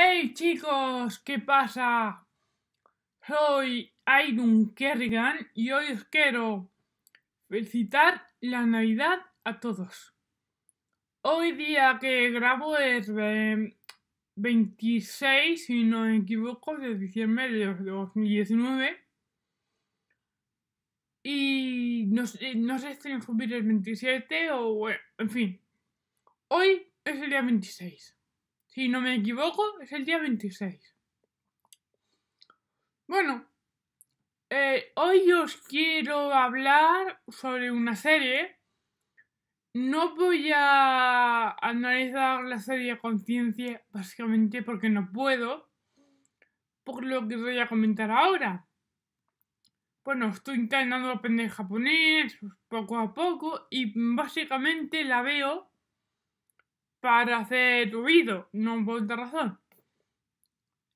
¡Hey chicos! ¿Qué pasa? Soy Aidun Kerrigan y hoy os quiero felicitar la Navidad a todos. Hoy día que grabo es 26, em, si no me equivoco, de diciembre de 2019. Y no, no sé si en subir el 27 o en fin. Hoy es el día 26 si no me equivoco, es el día 26. Bueno, eh, hoy os quiero hablar sobre una serie. No voy a analizar la serie conciencia, básicamente porque no puedo, por lo que voy a comentar ahora. Bueno, estoy intentando aprender japonés pues, poco a poco y básicamente la veo para hacer ruido, no por razón.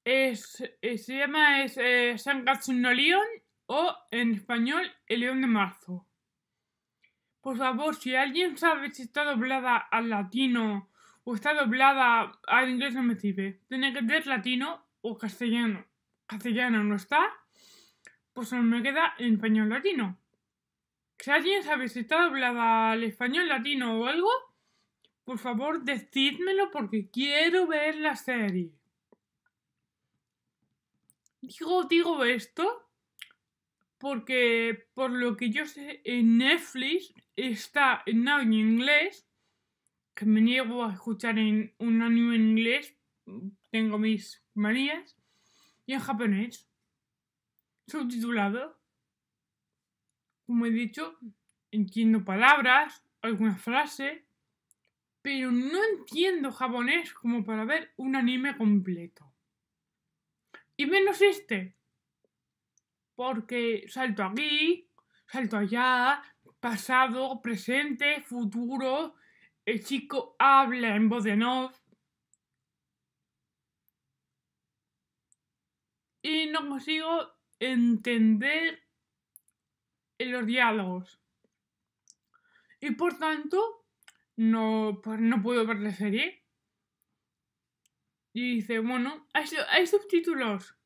Es, eh, se llama es, eh, San Gatsuno León o en español El León de Marzo. Por favor, si alguien sabe si está doblada al latino o está doblada al inglés, no me sirve. Tiene que ser latino o castellano. Castellano no está, pues me queda en español latino. Si alguien sabe si está doblada al español latino o algo, por favor, decídmelo porque quiero ver la serie. Digo, digo esto porque, por lo que yo sé, en Netflix está en en inglés, que me niego a escuchar en un en inglés, tengo mis manías, y en japonés, subtitulado. Como he dicho, entiendo palabras, alguna frase, pero no entiendo japonés como para ver un anime completo. Y menos este. Porque salto aquí, salto allá, pasado, presente, futuro. El chico habla en voz de no. Y no consigo entender los diálogos. Y por tanto, no, pues no puedo ver la serie. Y dice, bueno, hay, subtítulos.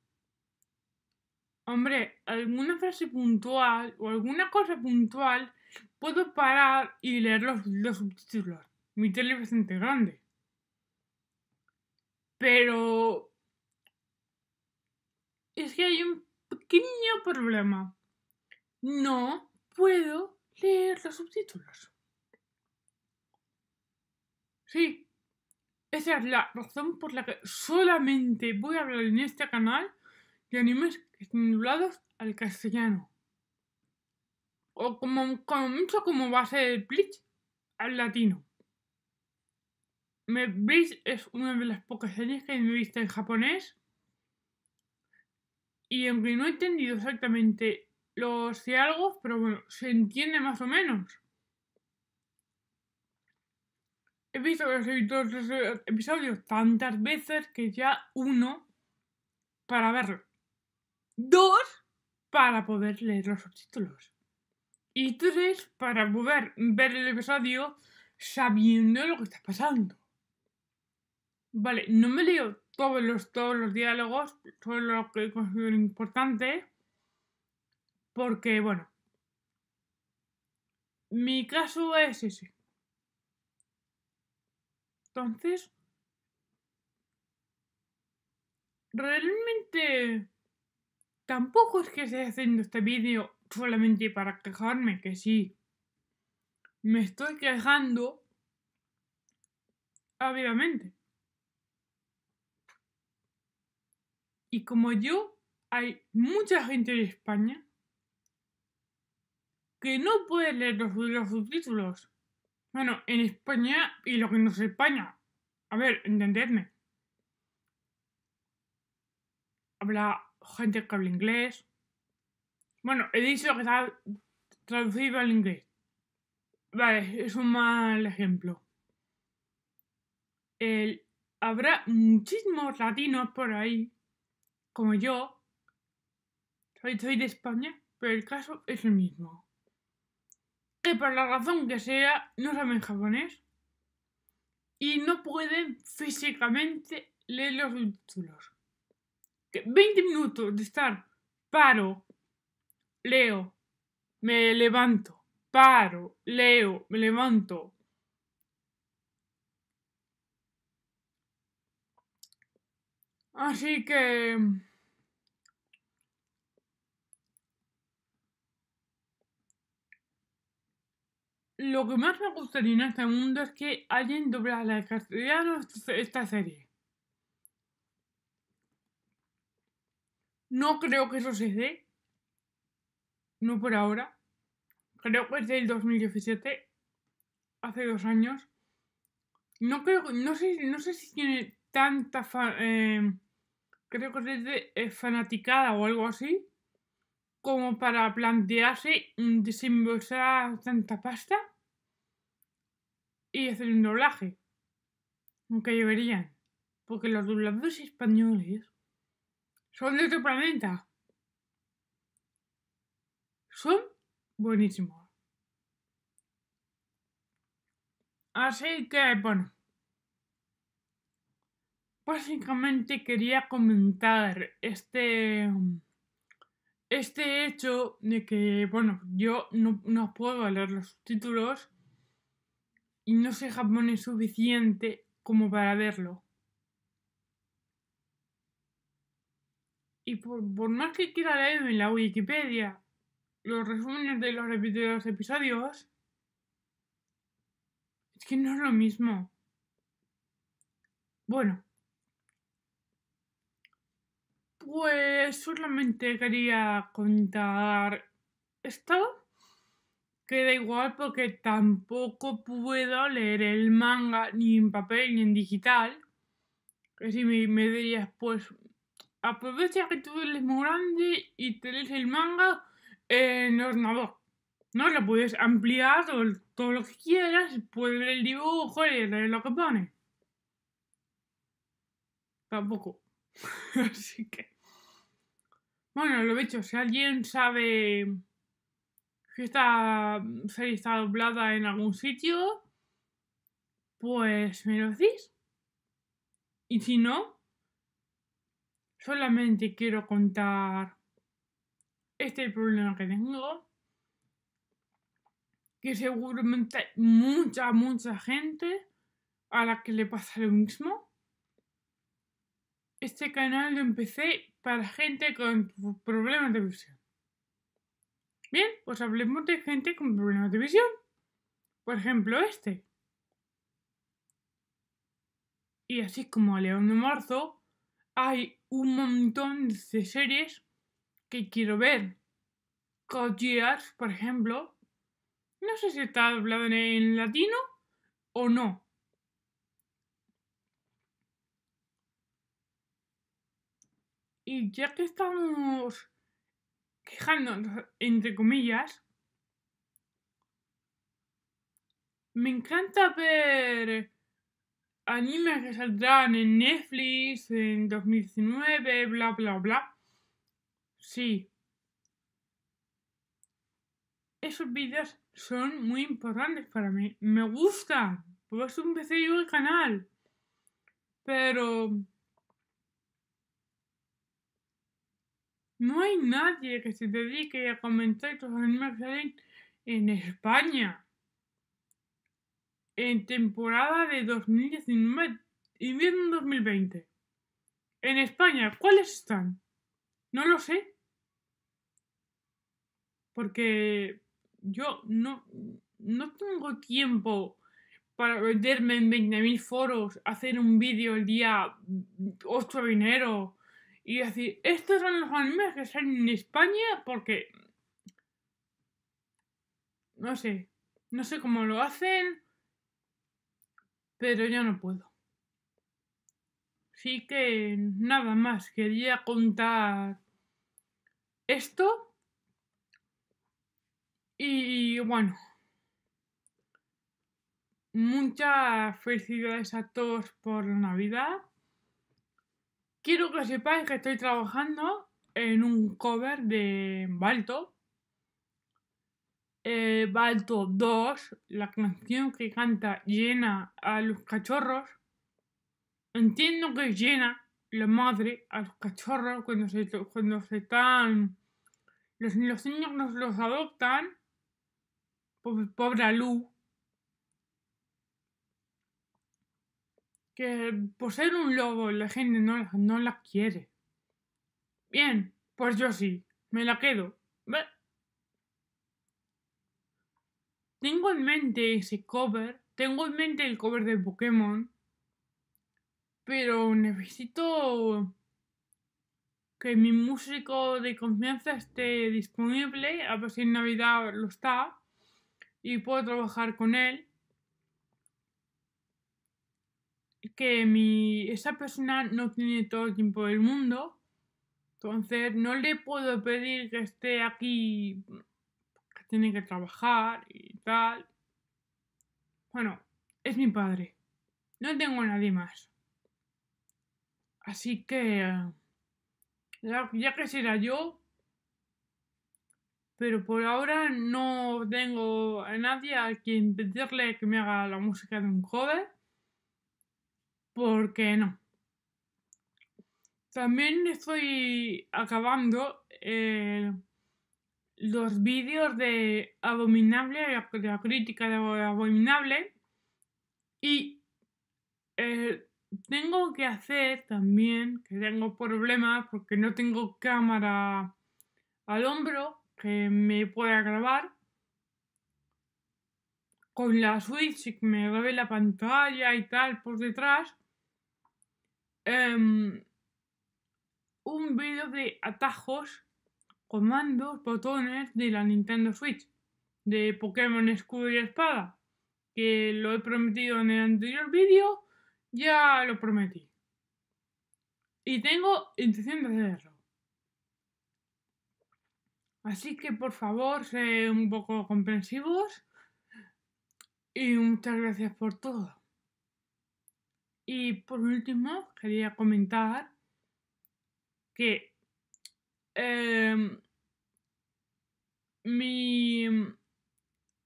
Hombre, alguna frase puntual o alguna cosa puntual puedo parar y leer los, los subtítulos. Mi tele es bastante grande. Pero... Es que hay un pequeño problema. No puedo leer los subtítulos. Sí, esa es la razón por la que solamente voy a hablar en este canal de animes que al castellano. O como, mucho como va a ser Bleach al latino. Me, Bleach es una de las pocas series que he visto en japonés. Y aunque no he entendido exactamente los algo, pero bueno, se entiende más o menos. He visto los episodios tantas veces que ya uno para verlo. Dos para poder leer los subtítulos. Y tres para poder ver el episodio sabiendo lo que está pasando. Vale, no me leo todos los, todos los diálogos, solo lo que considero importante, porque bueno, mi caso es ese. Entonces, realmente tampoco es que esté haciendo este vídeo solamente para quejarme, que sí. Me estoy quejando ávidamente. Y como yo, hay mucha gente de España que no puede leer los, los subtítulos. Bueno, en España y lo que no es España. A ver, entendedme. Habla gente que habla inglés. Bueno, he dicho que está traducido al inglés. Vale, es un mal ejemplo. habrá muchísimos latinos por ahí, como yo. soy de España, pero el caso es el mismo que por la razón que sea no saben japonés y no pueden físicamente leer los títulos. 20 minutos de estar paro, leo, me levanto, paro, leo, me levanto. Así que... Lo que más me gustaría en este mundo es que alguien doblara la castellano esta serie. No creo que eso se dé. No por ahora. Creo que es del 2017. Hace dos años. No creo, no sé, no sé si tiene tanta eh, creo que es eh, fanaticada o algo así como para plantearse desembolsar tanta pasta y hacer un doblaje. aunque llevarían porque los dobladores españoles son de otro planeta. Son buenísimos. Así que, bueno. Básicamente quería comentar este este hecho de que, bueno, yo no, no, puedo leer los subtítulos y no sé japonés suficiente como para verlo. Y por, más que quiera leer en la Wikipedia los resúmenes de los, de los episodios, es que no es lo mismo. Bueno, pues solamente quería contar esto queda igual porque tampoco puedo leer el manga ni en papel ni en digital. Que si me, me dirías, pues aprovecha que tú eres muy grande y te lees el manga en ordenador. ¿No? Lo puedes ampliar todo, todo lo que quieras, puedes ver el dibujo y leer lo que pone. Tampoco. Así que. Bueno, lo he dicho, si alguien sabe si esta serie está doblada en algún sitio, pues me lo decís. Y si no, solamente quiero contar este problema que tengo, que seguramente hay mucha, mucha gente a la que le pasa lo mismo. Este canal lo empecé para gente con problemas de visión. Bien, pues hablemos de gente con problemas de visión. Por ejemplo, este. Y así como a León de Marzo, hay un montón de series que quiero ver. Code por ejemplo. No sé si está doblado en latino o no. Y ya que estamos quejándonos, entre comillas, me encanta ver animes que saldrán en Netflix en 2019, bla, bla, bla. Sí. Esos vídeos son muy importantes para mí. Me gustan. Por eso empecé yo el canal. Pero No hay nadie que se dedique a comentar estos animes en España. En temporada de 2019 y 2020. En España, ¿cuáles están? No lo sé. Porque yo no, no tengo tiempo para venderme en 20.000 foros, hacer un vídeo el día 8 de enero y decir, estos son los animes que salen en España porque... No sé, no sé cómo lo hacen, pero yo no puedo. Así que nada más, quería contar esto. Y bueno, muchas felicidades a todos por la Navidad. Quiero que sepáis que estoy trabajando en un cover de Balto. Eh, Balto 2, la canción que canta llena a los cachorros. Entiendo que llena la madre a los cachorros cuando se, cuando se están. Los, niños nos los adoptan. Pobre, pobre Lu, que por ser un lobo la gente no, no la quiere. Bien, pues yo sí, me la quedo. Tengo en mente ese cover, tengo en mente el cover de Pokémon, pero necesito que mi músico de confianza esté disponible, a ver si en Navidad lo está, y puedo trabajar con él. que mi, esa persona no tiene todo el tiempo del mundo, entonces no le puedo pedir que esté aquí, que tiene que trabajar y tal. Bueno, es mi padre, no tengo a nadie más. Así que, ya, ya que será yo, pero por ahora no tengo a nadie a quien pedirle que me haga la música de un joven porque no. También estoy acabando eh, los vídeos de Abominable, de la crítica de Abominable. Y eh, tengo que hacer también, que tengo problemas porque no tengo cámara al hombro que me pueda grabar. Con la Switch que me grabe la pantalla y tal por detrás. Em, un vídeo de atajos, comandos, botones de la Nintendo Switch, de Pokémon Escudo y Espada, que lo he prometido en el anterior vídeo, ya lo prometí. Y tengo intención de hacerlo. Así que por favor, sean un poco comprensivos. Y muchas gracias por todo. Y por último, quería comentar que em, mi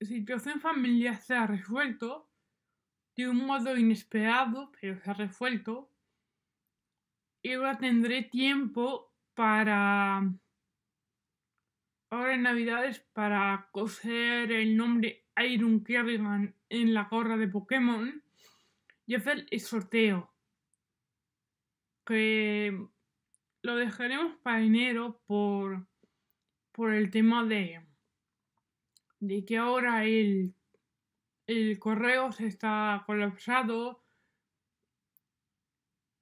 situación familiar se ha resuelto de un modo inesperado, pero se ha resuelto. Y ahora tendré tiempo para... Ahora en Navidades para coser el nombre Iron Kerrigan en la gorra de Pokémon y hacer el sorteo. Que lo dejaremos para enero por, por el tema de, de que ahora el, el correo se está colapsado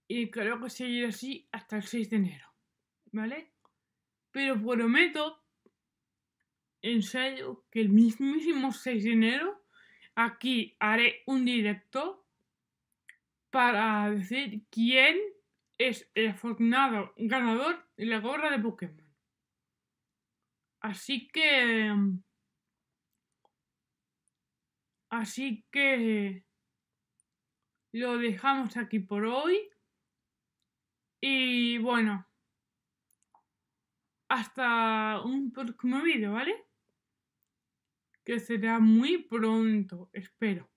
y creo que seguirá así hasta el 6 de enero, ¿vale? Pero prometo, en serio, que el mismísimo 6 de enero aquí haré un directo para decir quién es el afortunado ganador de la gorra de Pokémon. Así que... Mm, así que... Lo dejamos aquí por hoy. Y bueno. Hasta un próximo vídeo, ¿vale? Que será muy pronto, espero.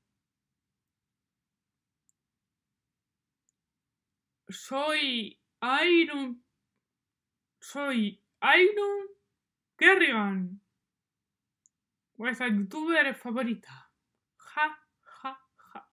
soy Iron. Soy Iron Kerrigan, vuestra youtuber favorita.